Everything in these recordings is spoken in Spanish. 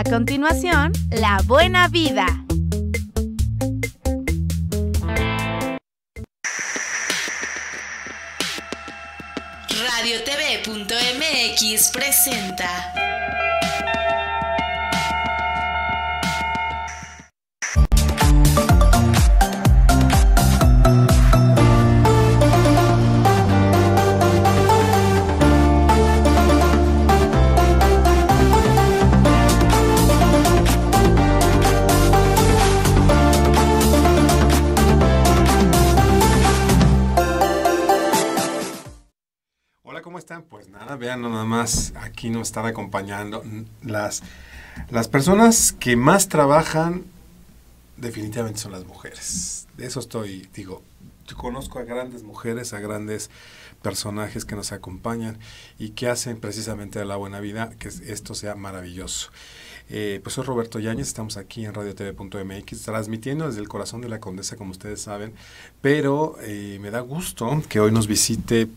A continuación, la buena vida. RadioTV.mx presenta vean nada más, aquí nos están acompañando las, las personas que más trabajan definitivamente son las mujeres. De eso estoy, digo, conozco a grandes mujeres, a grandes personajes que nos acompañan y que hacen precisamente de la buena vida que esto sea maravilloso. Eh, pues soy Roberto Yáñez, estamos aquí en radiotv.mx transmitiendo desde el corazón de la condesa, como ustedes saben, pero eh, me da gusto que hoy nos visite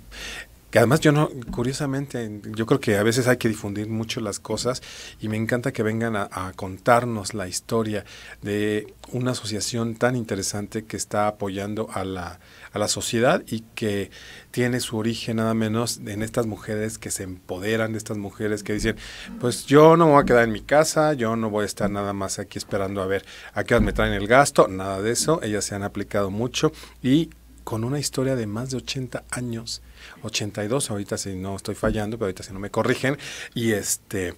que además yo no, curiosamente, yo creo que a veces hay que difundir mucho las cosas y me encanta que vengan a, contarnos la historia de una asociación tan interesante que está apoyando a la, sociedad y que tiene su origen nada menos en estas mujeres que se empoderan, de estas mujeres que dicen, pues yo no me voy a quedar en mi casa, yo no voy a estar nada más aquí esperando a ver a qué me traen el gasto, nada de eso, ellas se han aplicado mucho y con una historia de más de 80 años 82, ahorita si no estoy fallando, pero ahorita si no me corrigen, y este,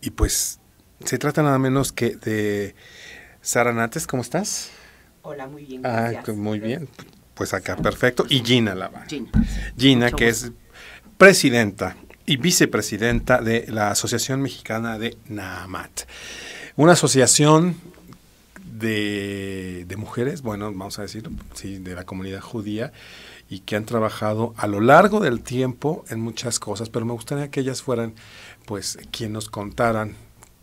y pues se trata nada menos que de Sara Nates, ¿cómo estás? Hola, muy bien. Ah, pues, muy bien, pues acá, perfecto, y Gina Lava. Gina. Gina, que es presidenta y vicepresidenta de la Asociación Mexicana de NAMAT. Una asociación de, mujeres, bueno, vamos a decir, sí, de la comunidad judía y que han trabajado a lo largo del tiempo en muchas cosas, pero me gustaría que ellas fueran, pues, quien nos contaran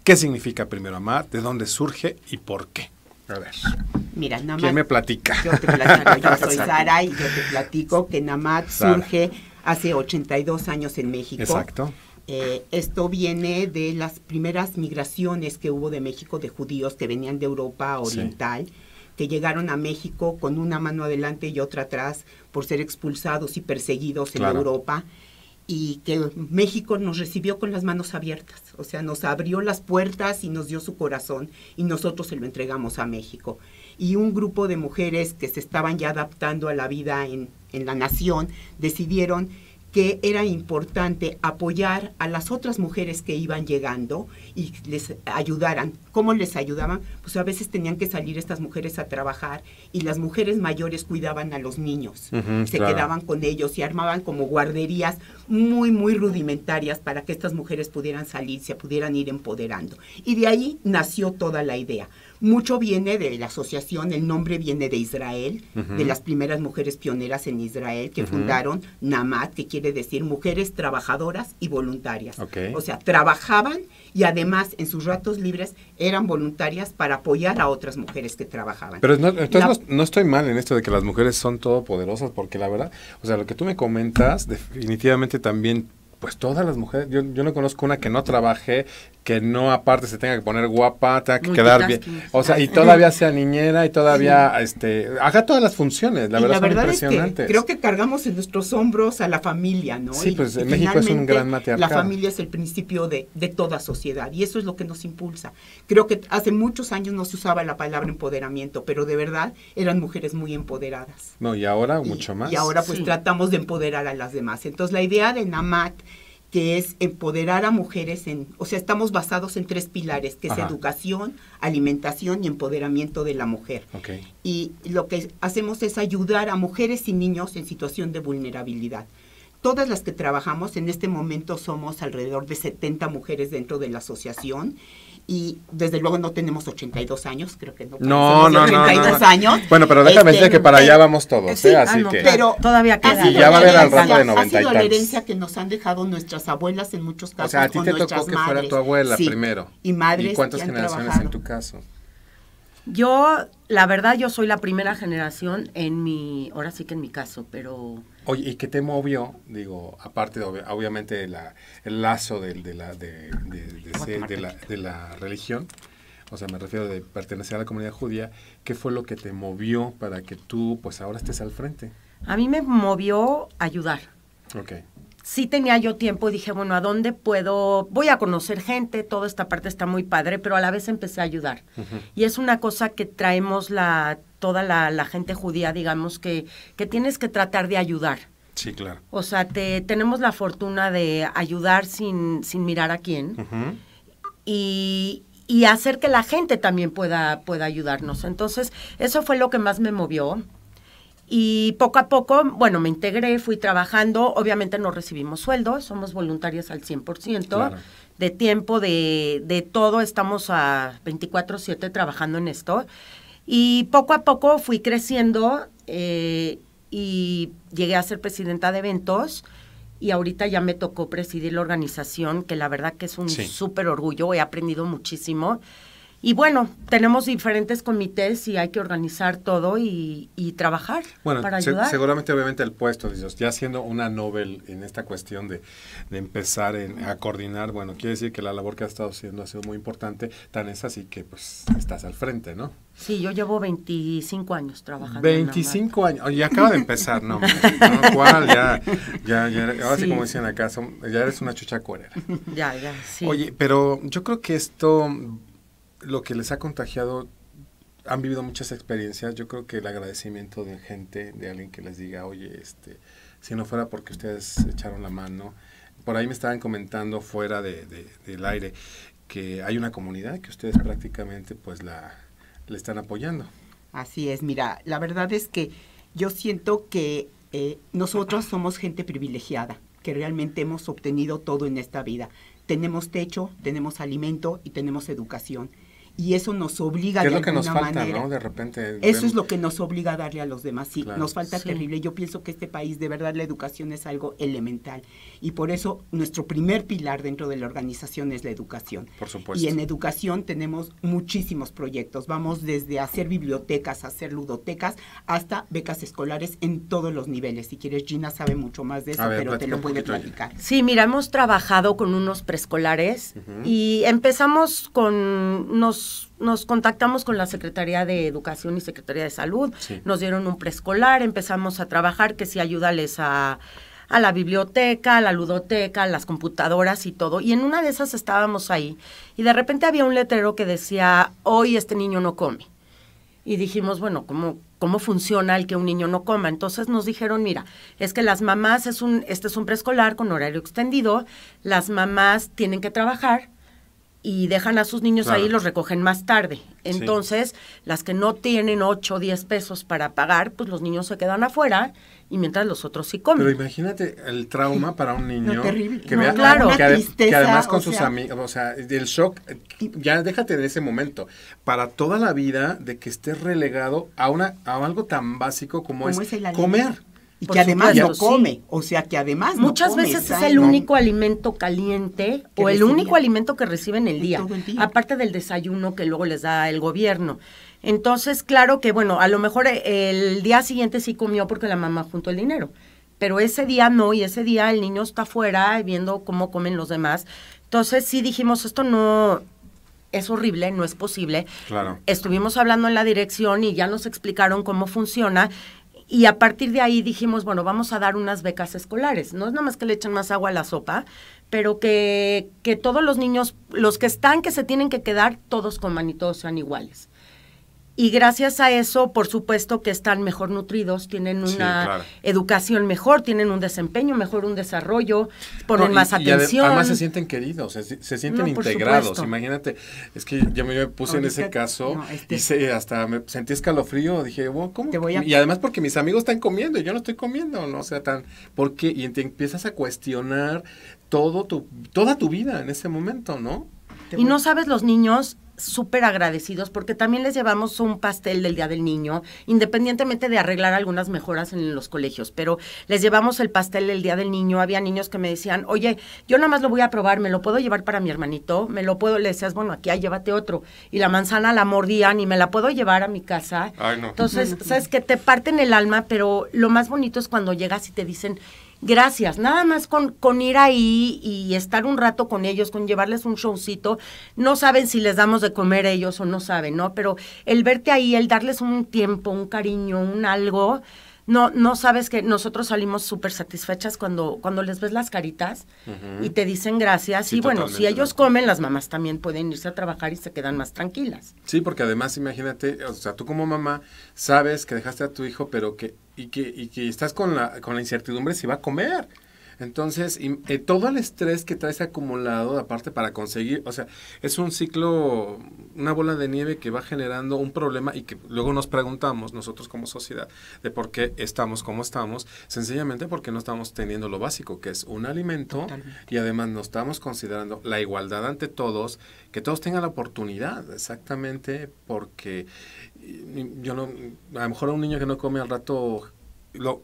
qué significa primero amad de dónde surge y por qué. A ver. Mira, ¿Quién me platica? Yo te platico, yo soy Sara y yo te platico que Namad surge hace 82 años en México. Exacto. Eh, esto viene de las primeras migraciones que hubo de México de judíos que venían de Europa Oriental. que llegaron a México con una mano adelante y otra atrás por ser expulsados y perseguidos en Europa y que México nos recibió con las manos abiertas, o sea, nos abrió las puertas y nos dio su corazón y nosotros se lo entregamos a México. Y un grupo de mujeres que se estaban ya adaptando a la vida en, en la nación decidieron que era importante apoyar a las otras mujeres que iban llegando y les ayudaran. ¿Cómo les ayudaban? Pues a veces tenían que salir estas mujeres a trabajar y las mujeres mayores cuidaban a los niños, se quedaban con ellos y armaban como guarderías muy, muy rudimentarias para que estas mujeres pudieran salir, se pudieran ir empoderando. Y de ahí nació toda la idea. Mucho viene de la asociación, el nombre viene de Israel, de las primeras mujeres pioneras en Israel que fundaron NAMAT, que quiere decir mujeres trabajadoras y voluntarias. O sea, trabajaban y además en sus ratos libres eran voluntarias para apoyar a otras mujeres que trabajaban. Pero no, estoy mal en esto de que las mujeres son todopoderosas, porque la verdad, o sea, lo que tú me comentas definitivamente también pues todas las mujeres, yo, yo no conozco una que no trabaje, que no aparte se tenga que poner guapa, tenga que quedar bien. O sea, y todavía sea niñera y todavía este haga todas las funciones, la y verdad, la verdad es que creo que cargamos en nuestros hombros a la familia, ¿no? Sí, pues en México es un gran material La familia es el principio de, toda sociedad y eso es lo que nos impulsa. Creo que hace muchos años no se usaba la palabra empoderamiento, pero de verdad eran mujeres muy empoderadas. No, y ahora mucho más. Y ahora pues tratamos de empoderar a las demás. Entonces, la idea de NAMAT que es empoderar a mujeres en, o sea, estamos basados en tres pilares, que es educación, alimentación y empoderamiento de la mujer. Y lo que hacemos es ayudar a mujeres y niños en situación de vulnerabilidad. Todas las que trabajamos en este momento somos alrededor de 70 mujeres dentro de la asociación y desde luego no tenemos 82 años, creo que no. No, no, 82 no, años. Bueno, pero déjame decir que para este, allá vamos todos, ¿eh? ah, así no, que. Pero todavía queda. Y ya va a haber al rato de 90 y tantos. Ha sido la herencia que nos han dejado nuestras abuelas en muchos casos. O sea, a ti te tocó que fuera tu abuela sí, primero. Y madres. ¿Y cuántas generaciones en tu caso? Yo, la verdad, yo soy la primera generación en mi, ahora sí que en mi caso, pero Oye, ¿y qué te movió? Digo, aparte, de, obviamente, el lazo de, la, la, religión, o sea, me refiero de pertenecer a la comunidad judía, ¿qué fue lo que te movió para que tú, pues ahora estés al frente? A mí me movió ayudar. Okay sí tenía yo tiempo y dije, bueno, ¿a dónde puedo? Voy a conocer gente, toda esta parte está muy padre, pero a la vez empecé a ayudar. Y es una cosa que traemos la, toda la, gente judía, digamos, que, que tienes que tratar de ayudar. Sí, claro. O sea, te, tenemos la fortuna de ayudar sin, sin mirar a quién y, y, hacer que la gente también pueda, pueda ayudarnos. Entonces, eso fue lo que más me movió. Y poco a poco, bueno, me integré, fui trabajando, obviamente no recibimos sueldos somos voluntarias al 100%, de tiempo, de, de todo, estamos a 24/7 trabajando en esto. Y poco a poco fui creciendo eh, y llegué a ser presidenta de eventos y ahorita ya me tocó presidir la organización, que la verdad que es un súper orgullo, he aprendido muchísimo y bueno, tenemos diferentes comités y hay que organizar todo y, trabajar bueno, seguramente, obviamente, el puesto, ya siendo una Nobel en esta cuestión de, empezar a coordinar, bueno, quiere decir que la labor que has estado haciendo ha sido muy importante, tan es así que, pues, estás al frente, ¿no? Sí, yo llevo 25 años trabajando. 25 años, y acaba de empezar, ¿no? no ¿Cuál? Ya, ya, ya, ahora como dicen acá, ya eres una chucha cuerera. Ya, ya, sí. Oye, pero yo creo que esto lo que les ha contagiado, han vivido muchas experiencias. Yo creo que el agradecimiento de gente, de alguien que les diga, oye, este, si no fuera porque ustedes echaron la mano. Por ahí me estaban comentando fuera de, del aire que hay una comunidad que ustedes prácticamente pues la, le están apoyando. Así es, mira, la verdad es que yo siento que eh, nosotros somos gente privilegiada, que realmente hemos obtenido todo en esta vida. Tenemos techo, tenemos alimento y tenemos educación y eso nos obliga es de lo que nos falta, manera. ¿no? De repente. Eso es lo que nos obliga a darle a los demás. Sí, nos falta terrible. Yo pienso que este país, de verdad, la educación es algo elemental. Y por eso nuestro primer pilar dentro de la organización es la educación. Por supuesto. Y en educación tenemos muchísimos proyectos. Vamos desde hacer bibliotecas, hacer ludotecas, hasta becas escolares en todos los niveles. Si quieres, Gina sabe mucho más de eso, pero te lo puede platicar. Sí, mira, hemos trabajado con unos preescolares y empezamos con nos nos, contactamos con la Secretaría de Educación y Secretaría de Salud, nos dieron un preescolar, empezamos a trabajar, que si ayudales a, la biblioteca, a la ludoteca, a las computadoras y todo. Y en una de esas estábamos ahí y de repente había un letrero que decía, hoy este niño no come. Y dijimos, bueno, ¿cómo, cómo funciona el que un niño no coma? Entonces nos dijeron, mira, es que las mamás, es un, este es un preescolar con horario extendido, las mamás tienen que trabajar, y dejan a sus niños ahí y los recogen más tarde. Entonces, las que no tienen 8 o 10 pesos para pagar, pues los niños se quedan afuera y mientras los otros sí comen. Pero imagínate el trauma para un niño que vea que, además con sus amigos, o sea, el shock, ya déjate de ese momento, para toda la vida de que estés relegado a una a algo tan básico como, es comer. Y que además lo come, o sea que además Muchas no come, veces es el único alimento caliente o el único alimento que reciben el día, aparte del desayuno que luego les da el gobierno. Entonces, claro que, bueno, a lo mejor eh, el día siguiente sí comió porque la mamá juntó el dinero, pero ese día no, y ese día el niño está afuera viendo cómo comen los demás. Entonces, sí dijimos, esto no, es horrible, no es posible. Claro. Estuvimos hablando en la dirección y ya nos explicaron cómo funciona y a partir de ahí dijimos, bueno, vamos a dar unas becas escolares. No es nada más que le echen más agua a la sopa, pero que, que todos los niños, los que están, que se tienen que quedar, todos con y sean iguales y gracias a eso, por supuesto que están mejor nutridos, tienen una educación mejor, tienen un desempeño mejor, un desarrollo, ponen más atención. Y además se sienten queridos, se, sienten integrados. Imagínate, es que yo me puse en ese caso este y hasta me sentí escalofrío, dije, ¿cómo? Y además porque mis amigos están comiendo, y yo no estoy comiendo, no o sea tan, porque y te empiezas a cuestionar todo tu toda tu vida en ese momento, ¿no? y no sabes los niños súper agradecidos porque también les llevamos un pastel del Día del Niño, independientemente de arreglar algunas mejoras en los colegios, pero les llevamos el pastel del Día del Niño. Había niños que me decían, oye, yo nada más lo voy a probar, me lo puedo llevar para mi hermanito, me lo puedo, le decías, bueno, aquí llévate otro. Y la manzana la mordían y me la puedo llevar a mi casa. Entonces, sabes que te parten el alma, pero lo más bonito es cuando llegas y te dicen, Gracias, nada más con, con ir ahí y estar un rato con ellos, con llevarles un showcito, no saben si les damos de comer ellos o no saben, ¿no? Pero el verte ahí, el darles un tiempo, un cariño, un algo, no, no sabes que nosotros salimos súper satisfechas cuando, cuando les ves las caritas y te dicen gracias. y bueno, si ellos comen, las mamás también pueden irse a trabajar y se quedan más tranquilas. Sí, porque además imagínate, o sea, tú como mamá sabes que dejaste a tu hijo, pero que y que, y que estás con la, con la incertidumbre si va a comer. Entonces, eh, todo el estrés que trae acumulado, aparte para conseguir, o sea, es un ciclo, una bola de nieve que va generando un problema y que luego nos preguntamos nosotros como sociedad de por qué estamos como estamos, sencillamente porque no estamos teniendo lo básico, que es un alimento y además no estamos considerando la igualdad ante todos, que todos tengan la oportunidad, exactamente, porque yo no, a lo mejor un niño que no come al rato lo,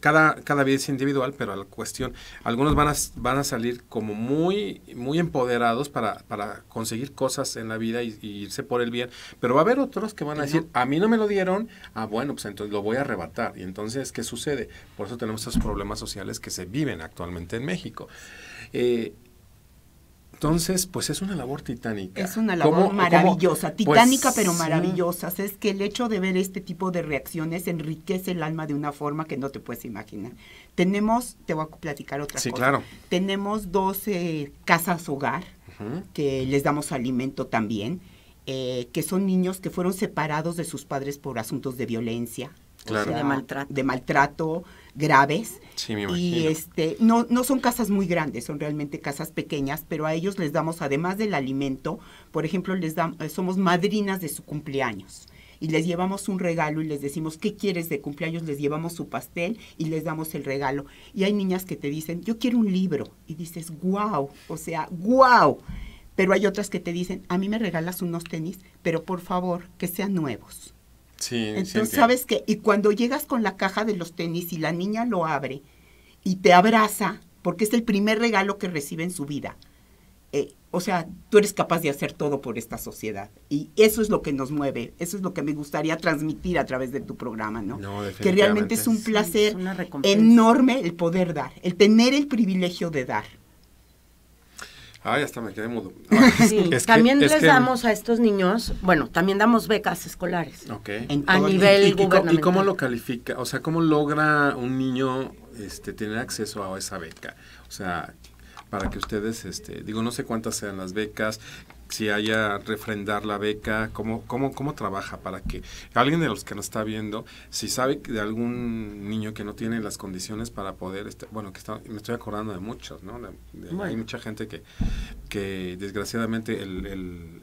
cada, cada vida es individual, pero la cuestión, algunos van a, van a salir como muy, muy empoderados para, para conseguir cosas en la vida y, irse por el bien, pero va a haber otros que van a decir, a mí no me lo dieron, ah, bueno, pues entonces lo voy a arrebatar. Y entonces, ¿qué sucede? Por eso tenemos esos problemas sociales que se viven actualmente en México. Eh, entonces, pues es una labor titánica. Es una labor maravillosa, pues, titánica pero maravillosa. Es que el hecho de ver este tipo de reacciones enriquece el alma de una forma que no te puedes imaginar. Tenemos, te voy a platicar otra sí, cosa. claro. Tenemos 12 eh, casas hogar que les damos alimento también, eh, que son niños que fueron separados de sus padres por asuntos de violencia, De maltrato graves. Sí, Y este, no, no son casas muy grandes, son realmente casas pequeñas, pero a ellos les damos, además del alimento, por ejemplo, les damos, eh, somos madrinas de su cumpleaños. Y les llevamos un regalo y les decimos, ¿qué quieres de cumpleaños? Les llevamos su pastel y les damos el regalo. Y hay niñas que te dicen, yo quiero un libro. Y dices, wow, o sea, guau. Pero hay otras que te dicen, a mí me regalas unos tenis, pero por favor, que sean nuevos Sí, Entonces, ¿sabes qué? Y cuando llegas con la caja de los tenis y la niña lo abre y te abraza, porque es el primer regalo que recibe en su vida. Eh, o sea, tú eres capaz de hacer todo por esta sociedad. Y eso es lo que nos mueve, eso es lo que me gustaría transmitir a través de tu programa, ¿no? que realmente es un placer enorme el poder dar, el tener el privilegio de dar ya está, me quedé mudo. sí. también les damos a estos niños, bueno, también damos becas escolares. Ok. a nivel y, ¿Y cómo lo califica? O sea, ¿cómo logra un niño este, tener acceso a esa beca? O sea, para que ustedes, este, digo, no sé cuántas sean las becas, si haya refrendar la beca, cómo, cómo, cómo trabaja para que alguien de los que nos está viendo, si sabe de algún niño que no tiene las condiciones para poder, este, bueno, que está, me estoy acordando de muchos, ¿no? Hay mucha gente que, que desgraciadamente el, el,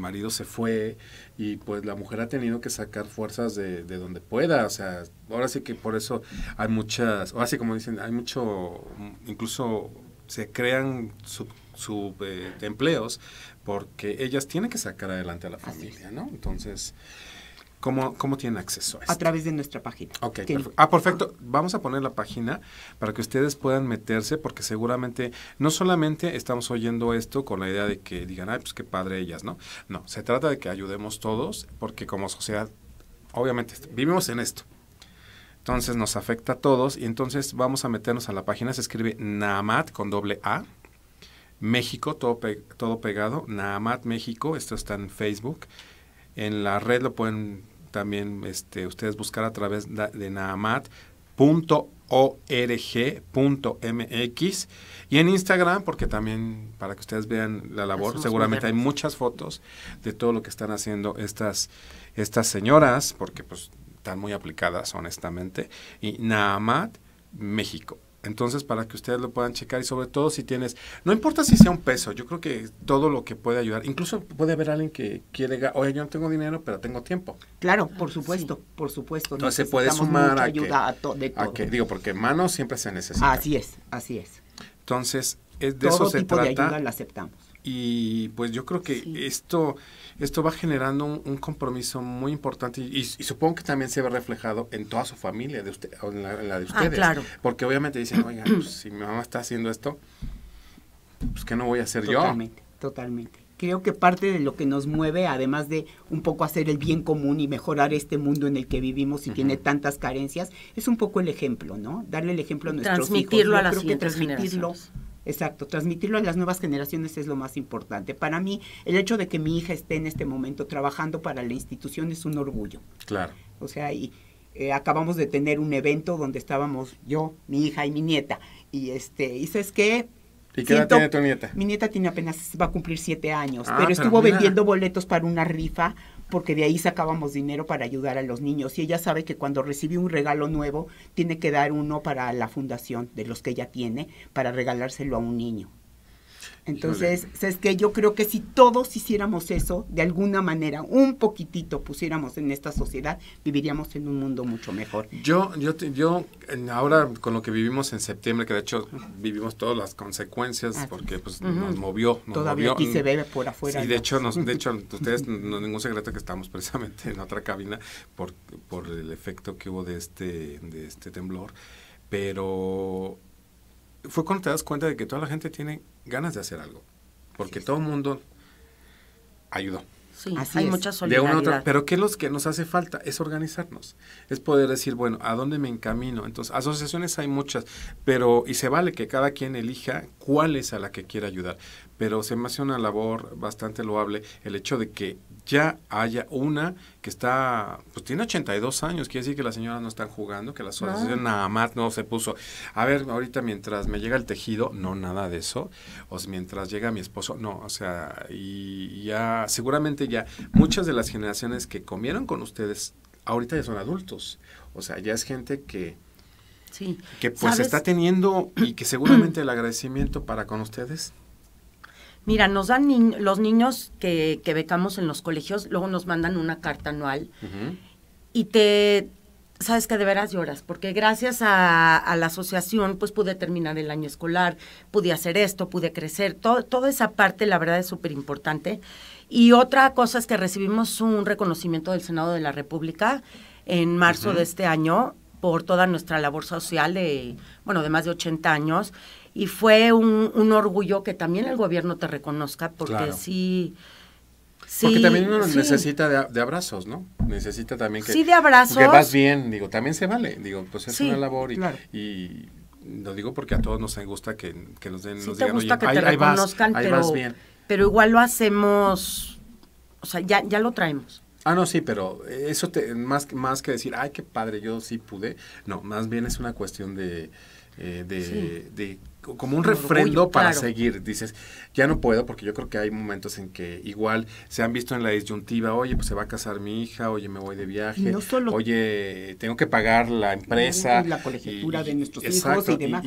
marido se fue y pues la mujer ha tenido que sacar fuerzas de, de donde pueda, o sea, ahora sí que por eso hay muchas, ahora sí como dicen, hay mucho, incluso se crean sub, eh, empleos porque ellas tienen que sacar adelante a la familia, ¿no? Entonces, ¿cómo, cómo tienen acceso a través de nuestra página. Ok, perfecto. Ah, perfecto. Vamos a poner la página para que ustedes puedan meterse, porque seguramente no solamente estamos oyendo esto con la idea de que digan, ay, pues qué padre ellas, ¿no? No, se trata de que ayudemos todos, porque como sociedad, obviamente, vivimos en esto. Entonces nos afecta a todos y entonces vamos a meternos a la página, se escribe NAMAT con doble A, México, todo, todo pegado, Naamat México, esto está en Facebook. En la red lo pueden también este, ustedes buscar a través de naamat.org.mx y en Instagram, porque también para que ustedes vean la labor, seguramente hay muchas fotos de todo lo que están haciendo estas, estas señoras, porque pues están muy aplicadas, honestamente. Y Nahamat México. Entonces, para que ustedes lo puedan checar y sobre todo si tienes, no importa si sea un peso, yo creo que todo lo que puede ayudar, incluso puede haber alguien que quiere, oye, yo no tengo dinero, pero tengo tiempo. Claro, ah, por supuesto, por supuesto. Entonces se puede sumar a, ayuda que, a, todo. digo, porque manos siempre se necesita. Así es, así es. Entonces, es de eso se trata. Todo tipo de ayuda la aceptamos y pues yo creo que esto, esto va generando un, compromiso muy importante y, supongo que también se ve reflejado en toda su familia, de en, la, de ah, ustedes. claro. Porque obviamente dicen, oiga, pues, si mi mamá está haciendo esto, pues ¿qué no voy a hacer yo? Totalmente, totalmente. Creo que parte de lo que nos mueve, además de un poco hacer el bien común y mejorar este mundo en el que vivimos y tiene tantas carencias, es un poco el ejemplo, ¿no? Darle el ejemplo a nuestros transmitirlo hijos. A las transmitirlo Exacto, transmitirlo a las nuevas generaciones es lo más importante. Para mí, el hecho de que mi hija esté en este momento trabajando para la institución es un orgullo. Claro. O sea, y eh, acabamos de tener un evento donde estábamos yo, mi hija y mi nieta. Y este, y sabes qué, ¿Y qué edad tiene tu nieta? Mi nieta tiene apenas, va a cumplir siete años, ah, pero estuvo vendiendo boletos para una rifa porque de ahí sacábamos dinero para ayudar a los niños. Y ella sabe que cuando recibe un regalo nuevo, tiene que dar uno para la fundación de los que ella tiene para regalárselo a un niño. Entonces, es que yo creo que si todos hiciéramos eso, de alguna manera, un poquitito pusiéramos en esta sociedad, viviríamos en un mundo mucho mejor. Yo, yo, yo ahora con lo que vivimos en septiembre, que de hecho vivimos todas las consecuencias, porque pues nos movió. Nos Todavía movió. aquí se ve por afuera. Y de hecho, nos, de hecho ustedes, no ningún secreto que estamos precisamente en otra cabina por, por el efecto que hubo de este, de este temblor, pero fue cuando te das cuenta de que toda la gente tiene ganas de hacer algo. Porque todo el mundo ayudó. Sí, hay muchas mucha pero que es lo que nos hace falta? Es organizarnos. Es poder decir, bueno, ¿a dónde me encamino? Entonces, asociaciones hay muchas, pero y se vale que cada quien elija cuál es a la que quiere ayudar pero se me hace una labor bastante loable el hecho de que ya haya una que está, pues tiene 82 años, quiere decir que las señoras no están jugando, que la asociación ah. nada más no se puso, a ver, ahorita mientras me llega el tejido, no, nada de eso, o mientras llega mi esposo, no, o sea, y ya, seguramente ya, muchas de las generaciones que comieron con ustedes, ahorita ya son adultos, o sea, ya es gente que... Sí. Que pues está teniendo y que seguramente el agradecimiento para con ustedes Mira, nos dan los niños que, que, becamos en los colegios, luego nos mandan una carta anual y te, sabes que de veras lloras, porque gracias a, la asociación, pues pude terminar el año escolar, pude hacer esto, pude crecer, toda esa parte la verdad es súper importante. Y otra cosa es que recibimos un reconocimiento del Senado de la República en marzo de este año por toda nuestra labor social de, bueno, de más de 80 años. Y fue un, orgullo que también el gobierno te reconozca, porque sí... Sí, Porque también uno necesita de, abrazos, ¿no? Necesita también que... Sí, de abrazos. Que vas bien, digo, también se vale. Digo, pues es una labor y, lo digo porque a todos nos gusta que, nos den, nos digan, gusta que te reconozcan, pero, pero igual lo hacemos, o sea, ya, ya lo traemos. Ah, no, sí, pero eh, eso te, más, más que decir, ay, qué padre, yo sí pude. No, más bien es una cuestión de, eh, de, como un refrendo para seguir. Dices, ya no puedo, porque yo creo que hay momentos en que igual se han visto en la disyuntiva, oye, pues se va a casar mi hija, oye, me voy de viaje, solo, oye, tengo que pagar la empresa. la colegiatura de nuestros hijos y demás.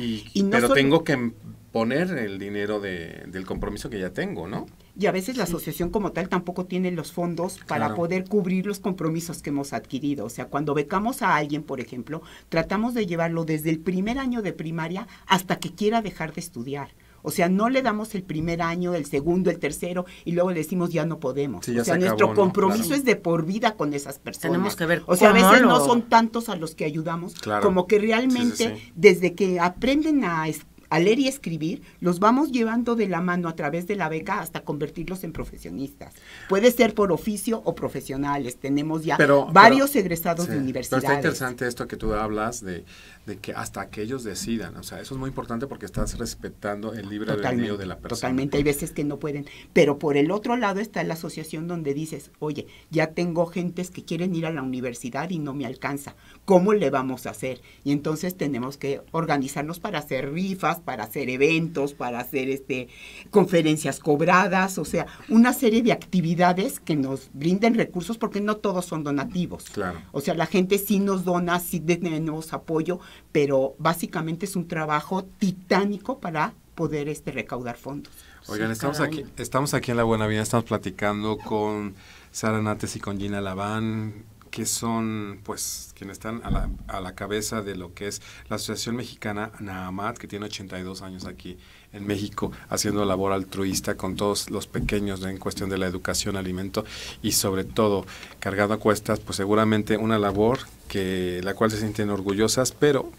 pero tengo que poner el dinero del compromiso que ya tengo, ¿no? Y a veces la asociación como tal tampoco tiene los fondos para poder cubrir los compromisos que hemos adquirido. O sea, cuando becamos a alguien, por ejemplo, tratamos de llevarlo desde el primer año de primaria hasta que quiera dejar de estudiar. O sea, no le damos el primer año, el segundo, el tercero y luego le decimos ya no podemos. o sea, nuestro compromiso es de por vida con esas personas. Tenemos que ver. O sea, a veces no son tantos a los que ayudamos como que realmente desde que aprenden a a leer y escribir, los vamos llevando de la mano a través de la beca hasta convertirlos en profesionistas. Puede ser por oficio o profesionales. Tenemos ya pero, varios egresados de universidades. está interesante esto que tú hablas de de que hasta que ellos decidan. O sea, eso es muy importante porque estás respetando el libre albedrío de la persona. Totalmente, hay veces que no pueden. Pero por el otro lado está la asociación donde dices, oye, ya tengo gentes que quieren ir a la universidad y no me alcanza. ¿Cómo le vamos a hacer? Y entonces tenemos que organizarnos para hacer rifas, para hacer eventos, para hacer este conferencias cobradas, o sea, una serie de actividades que nos brinden recursos porque no todos son donativos. Claro. O sea, la gente sí nos dona, sí tenemos apoyo, pero básicamente es un trabajo titánico para poder este recaudar fondos. Oigan, estamos aquí, estamos aquí en La Buena Vida, estamos platicando con Sara Nates y con Gina Laván, que son, pues, quienes están a la, a la cabeza de lo que es la Asociación Mexicana NAAMAT, que tiene 82 años aquí en México haciendo labor altruista con todos los pequeños en cuestión de la educación, alimento y sobre todo cargando a cuestas, pues seguramente una labor que la cual se sienten orgullosas, pero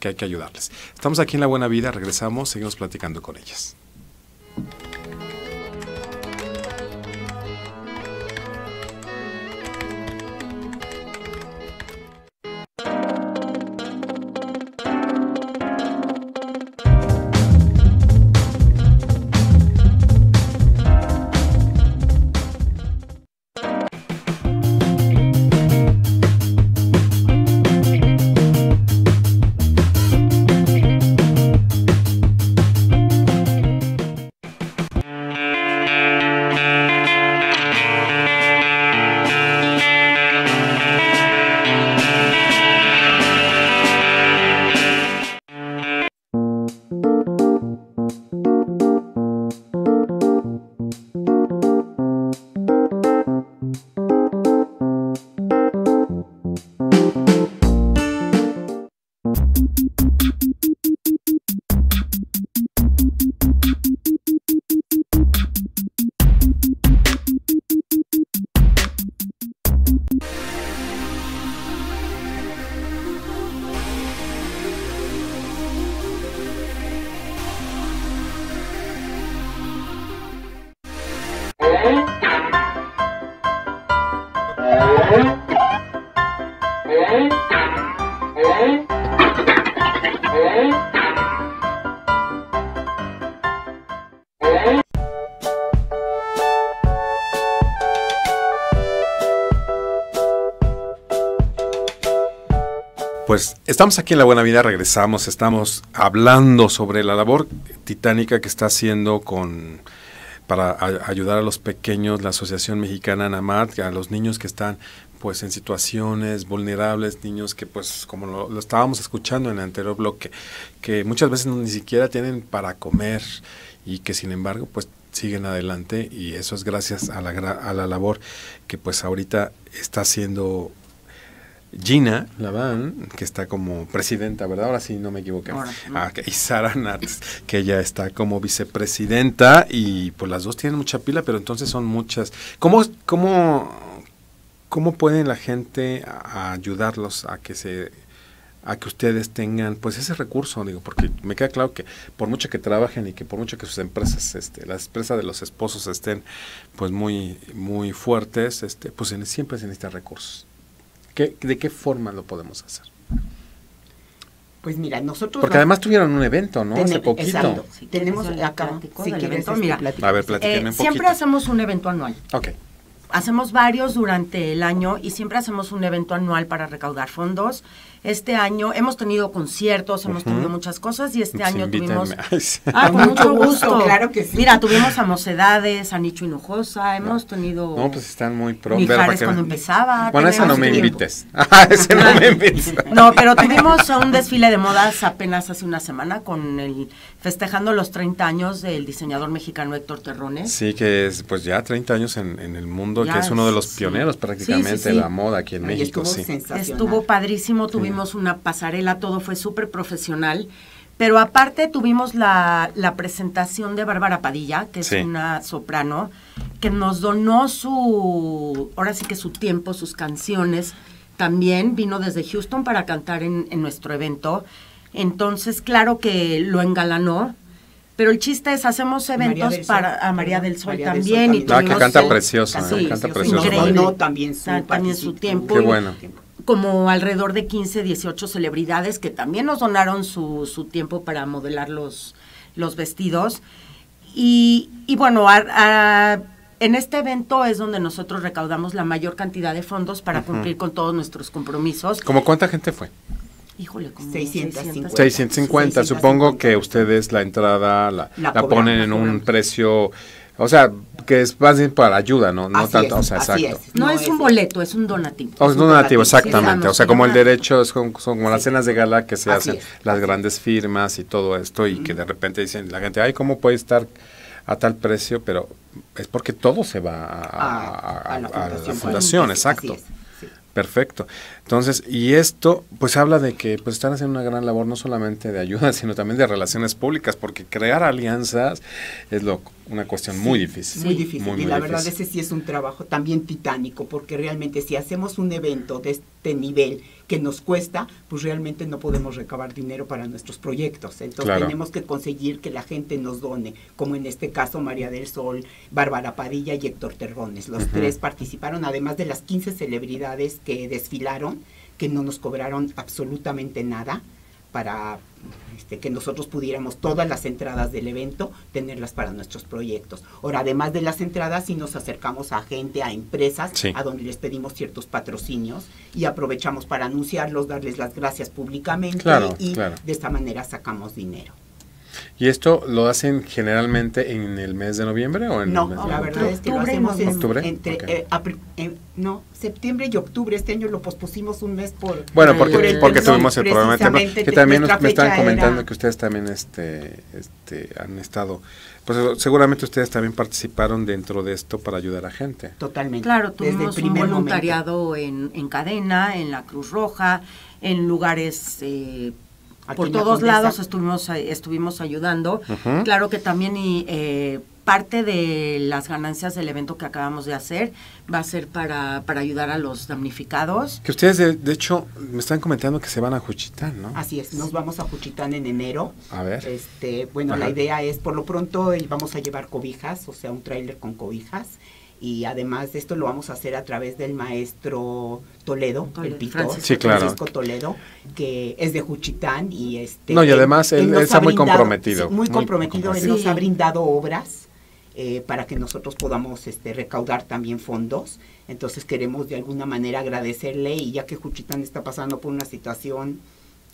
que hay que ayudarles. Estamos aquí en La Buena Vida, regresamos, seguimos platicando con ellas. Estamos aquí en La Buena Vida, regresamos, estamos hablando sobre la labor titánica que está haciendo con para ayudar a los pequeños la Asociación Mexicana Anamart, a los niños que están pues en situaciones vulnerables, niños que pues como lo, estábamos escuchando en el anterior bloque, que muchas veces ni siquiera tienen para comer y que sin embargo pues siguen adelante y eso es gracias a la, a la labor que pues ahorita está haciendo Gina Laván, que está como presidenta, ¿verdad? Ahora sí no me equivoqué. Ah, y Sara Nats, que ya está como vicepresidenta y pues las dos tienen mucha pila, pero entonces son muchas. ¿Cómo, cómo, cómo pueden la gente ayudarlos a que se a que ustedes tengan pues ese recurso, digo, porque me queda claro que por mucho que trabajen y que por mucho que sus empresas, este, las empresas de los esposos estén pues muy, muy fuertes, este, pues siempre se necesitan recursos. ¿De qué forma lo podemos hacer? Pues mira, nosotros... Porque además tuvieron un evento, ¿no? Hace poquito. Exacto. tenemos acá... Sí, evento, mira. A ver, platíquenme un eh, poquito. Siempre hacemos un evento anual. Ok. Hacemos varios durante el año y siempre hacemos un evento anual para recaudar fondos. Este año hemos tenido conciertos, hemos tenido muchas cosas y este pues año tuvimos... Ah, con mucho gusto. Claro que sí. Mira, tuvimos a Mocedades, a Nicho Hinojosa, hemos tenido... No, pues están muy pronto cuando empezaba. Bueno, ah, ese no me invites. ese no me invites. no, pero tuvimos un desfile de modas apenas hace una semana con el... festejando los 30 años del diseñador mexicano Héctor Terrones. Sí, que es pues ya 30 años en, en el mundo que es uno de los pioneros prácticamente de la moda aquí en México. Estuvo, estuvo padrísimo, tuvimos una pasarela, todo fue súper profesional. Pero aparte tuvimos la, presentación de Bárbara Padilla, que es una soprano, que nos donó su, ahora sí que su tiempo, sus canciones. También vino desde Houston para cantar en nuestro evento. Entonces, claro que lo engalanó pero el chiste es, hacemos eventos para ah, María del Sol también. ah, que canta preciosa, sí, canta preciosa. No, también su, tiempo. Qué bueno. Como alrededor de 15, 18 celebridades que también nos donaron su, su tiempo para modelar los, los vestidos. Y, y bueno, en este evento es donde nosotros recaudamos la mayor cantidad de fondos para cumplir con todos nuestros compromisos. ¿Cómo cuánta gente fue? Híjole, como 650. 650. Supongo que ustedes la entrada la, la, ponen en un precio, o sea, que es más bien para ayuda, ¿no? No tanto, es, o sea, no, es un boleto, es un donativo. Oh, es un donativo, exactamente. o sea, como el derecho, es como, son como las cenas de gala que se hacen, las grandes firmas y todo esto, y que de repente dicen la gente, ay, ¿cómo puede estar a tal precio? Pero es porque todo se va a, la fundación pues. exacto. Perfecto. Entonces, y esto pues habla de que pues están haciendo una gran labor no solamente de ayuda, sino también de relaciones públicas, porque crear alianzas es lo una cuestión muy difícil. Muy difícil, y la verdad ese sí es un trabajo también titánico, porque realmente si hacemos un evento de este nivel que nos cuesta, pues realmente no podemos recabar dinero para nuestros proyectos. Entonces tenemos que conseguir que la gente nos done, como en este caso María del Sol, Bárbara Padilla y Héctor Terrones. Los tres participaron, además de las 15 celebridades que desfilaron que no nos cobraron absolutamente nada para este, que nosotros pudiéramos todas las entradas del evento tenerlas para nuestros proyectos. Ahora, además de las entradas, sí nos acercamos a gente, a empresas, a donde les pedimos ciertos patrocinios y aprovechamos para anunciarlos, darles las gracias públicamente y de esta manera sacamos dinero. ¿Y esto lo hacen generalmente en el mes de noviembre o en no, la verdad es que lo hacemos en, octubre? Eh, eh, no, septiembre y octubre. Este año lo pospusimos un mes por. Bueno, porque, porque tuvimos el problema de que también me están comentando que ustedes también este, este, han estado. Pues seguramente ustedes también participaron dentro de esto para ayudar a gente. Totalmente. Claro, tuvimos voluntariado en, en, cadena, en la Cruz Roja, en lugares eh, por todos lados estuvimos, estuvimos ayudando. Claro que también y, eh, parte de las ganancias del evento que acabamos de hacer va a ser para, para ayudar a los damnificados. Que ustedes, de, hecho, me están comentando que se van a Juchitán, ¿no? Así es, nos vamos a Juchitán en enero. A ver. Este, bueno, la idea es, por lo pronto, eh, vamos a llevar cobijas, o sea, un trailer con cobijas y además de esto lo vamos a hacer a través del maestro Toledo, el pintor Francisco, Toledo, que es de Juchitán y este... No, y además él, está muy comprometido. muy comprometido, él nos ha brindado obras eh, para que nosotros podamos este, recaudar también fondos. Entonces queremos de alguna manera agradecerle y ya que Juchitán está pasando por una situación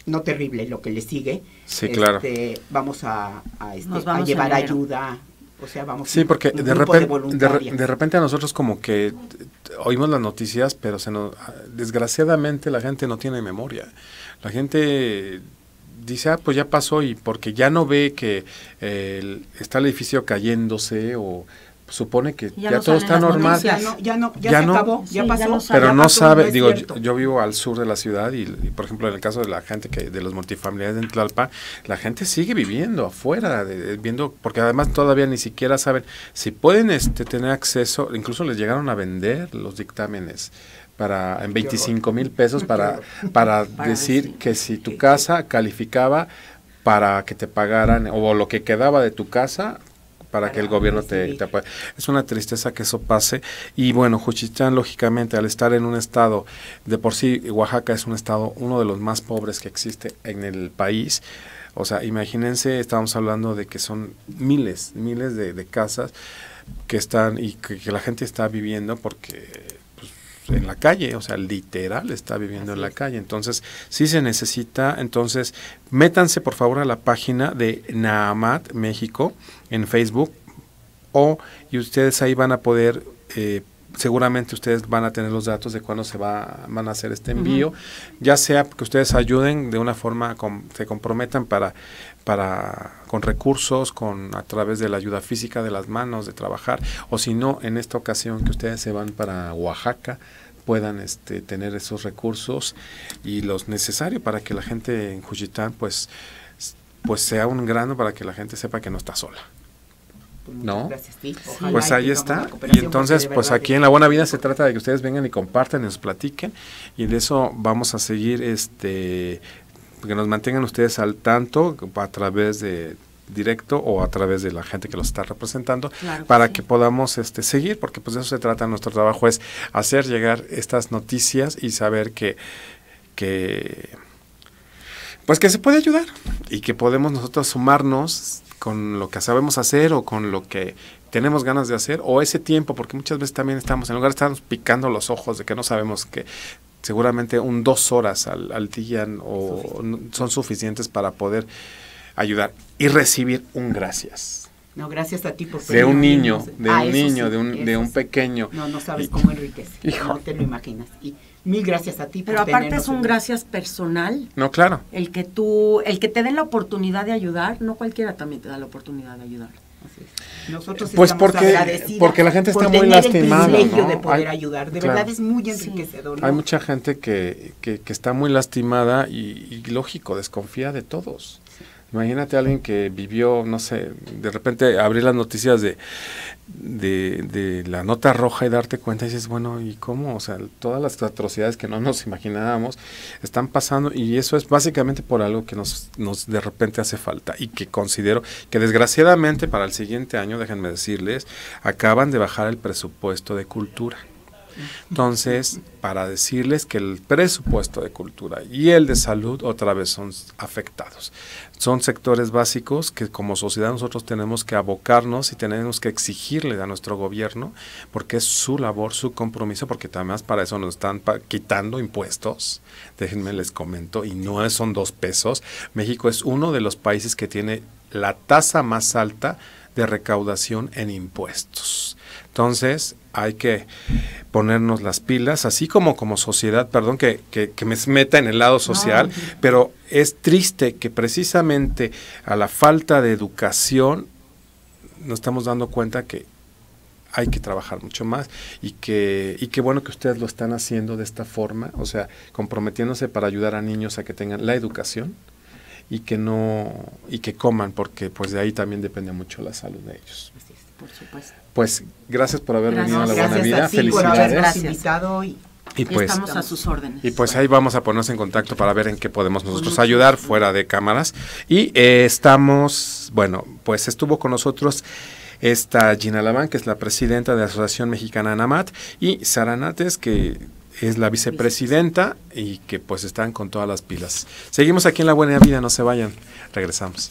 no terrible lo que le sigue. Este, vamos a, este, a llevar ayuda o sea, vamos. Sí, porque de, repente, de, repente a nosotros como que oímos las noticias, pero se nos, ah, desgraciadamente la gente no tiene memoria. La gente dice, ah, pues ya pasó y porque ya no ve que está el edificio cayéndose o supone que ya, todo está normal. Ya no, ya acabó, ya pero no sabe, digo, yo, vivo al sur de la ciudad y, por ejemplo en el caso de la gente que de los multifamiliares de Tlalpa, la gente sigue viviendo afuera, viendo porque además todavía ni siquiera saben si pueden este tener acceso, incluso les llegaron a vender los dictámenes para en 25 mil pesos para, para, decir que si tu casa calificaba para que te pagaran o lo que quedaba de tu casa para, que el gobierno te, Es una tristeza que eso pase. Y bueno, Juchitán, lógicamente, al estar en un estado, de por sí Oaxaca es un estado uno de los más pobres que existe en el país. O sea, imagínense, estábamos hablando de que son miles, miles de, casas que están y que, la gente está viviendo porque pues, en la calle, o sea, literal está viviendo en la calle. Entonces, sí se necesita, entonces, métanse por favor a la página de Naamat México, en Facebook o y ustedes ahí van a poder eh, seguramente ustedes van a tener los datos de cuándo se va, van a hacer este envío, ya sea que ustedes ayuden de una forma, se comprometan para, para, con recursos, con, a través de la ayuda física de las manos, de trabajar, o si no, en esta ocasión que ustedes se van para Oaxaca, puedan este, tener esos recursos y los necesarios para que la gente en Juchitán, pues, pues sea un grano para que la gente sepa que no está sola. Pues, ¿No? Pues ahí está. Y entonces, pues aquí en La Buena Vida se trata de que ustedes vengan y compartan, nos platiquen. Y de eso vamos a seguir, este que nos mantengan ustedes al tanto a través de directo o a través de la gente que los está representando para que podamos este, seguir, porque pues de eso se trata nuestro trabajo, es hacer llegar estas noticias y saber que, que pues que se puede ayudar y que podemos nosotros sumarnos con lo que sabemos hacer o con lo que tenemos ganas de hacer o ese tiempo, porque muchas veces también estamos, en lugar estamos picando los ojos de que no sabemos que seguramente un dos horas al, al día o, son suficientes para poder ayudar y recibir un gracias. No, gracias a ti por De un niño, de ah, un niño, de un, de un pequeño. No, no sabes cómo enriquece. No te lo imaginas. Y mil gracias a ti. Pero aparte es un gracias personal. No, claro. El que tú, el que te den la oportunidad de ayudar, no cualquiera también te da la oportunidad de ayudar. Nosotros pues estamos porque, porque la gente está muy lastimada. de poder ayudar, de verdad es muy enriquecedor. Hay mucha gente que, está muy lastimada y, y lógico, desconfía de todos. Imagínate a alguien que vivió, no sé, de repente abrir las noticias de, de, la nota roja y darte cuenta y dices, bueno, ¿y cómo? O sea, todas las atrocidades que no nos imaginábamos están pasando y eso es básicamente por algo que nos, nos de repente hace falta y que considero que desgraciadamente para el siguiente año, déjenme decirles, acaban de bajar el presupuesto de cultura. Entonces, para decirles que el presupuesto de cultura y el de salud otra vez son afectados. Son sectores básicos que como sociedad nosotros tenemos que abocarnos y tenemos que exigirle a nuestro gobierno, porque es su labor, su compromiso, porque además para eso nos están quitando impuestos, déjenme les comento, y no son dos pesos. México es uno de los países que tiene la tasa más alta de recaudación en impuestos. Entonces, hay que ponernos las pilas, así como como sociedad, perdón que, que, que me meta en el lado social, pero es triste que precisamente a la falta de educación nos estamos dando cuenta que hay que trabajar mucho más y que bueno que ustedes lo están haciendo de esta forma, o sea, comprometiéndose para ayudar a niños a que tengan la educación, y que no y que coman porque pues de ahí también depende mucho la salud de ellos. por supuesto. Pues gracias por haber venido a la Buena Vida, felicidades. Por invitado Y pues, estamos a sus órdenes. Y pues ahí vamos a ponernos en contacto para ver en qué podemos nosotros ayudar fuera de cámaras. Y eh, estamos, bueno, pues estuvo con nosotros esta Gina Laván, que es la presidenta de la Asociación Mexicana ANAMAT, y Sara Nates, que es la vicepresidenta y que pues están con todas las pilas. Seguimos aquí en La Buena Vida, no se vayan, regresamos.